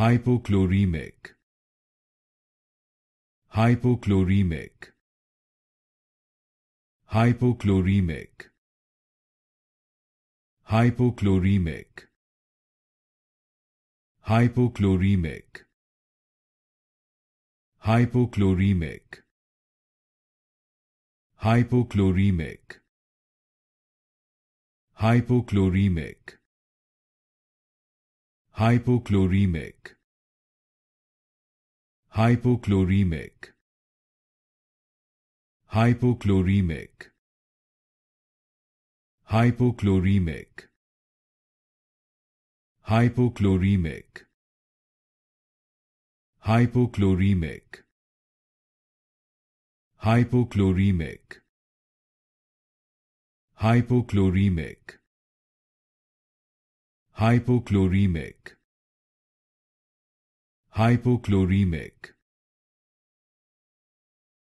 hypochloremic hypochloremic hypochloremic hypochloremic hypochloremic hypochloremic hypochloremic hypochloremic hypochloremic hypochloremic hypochloremic hypochloremic hypochloremic hypochloremic hypochloremic hypochloremic hypochloremic hypochloremic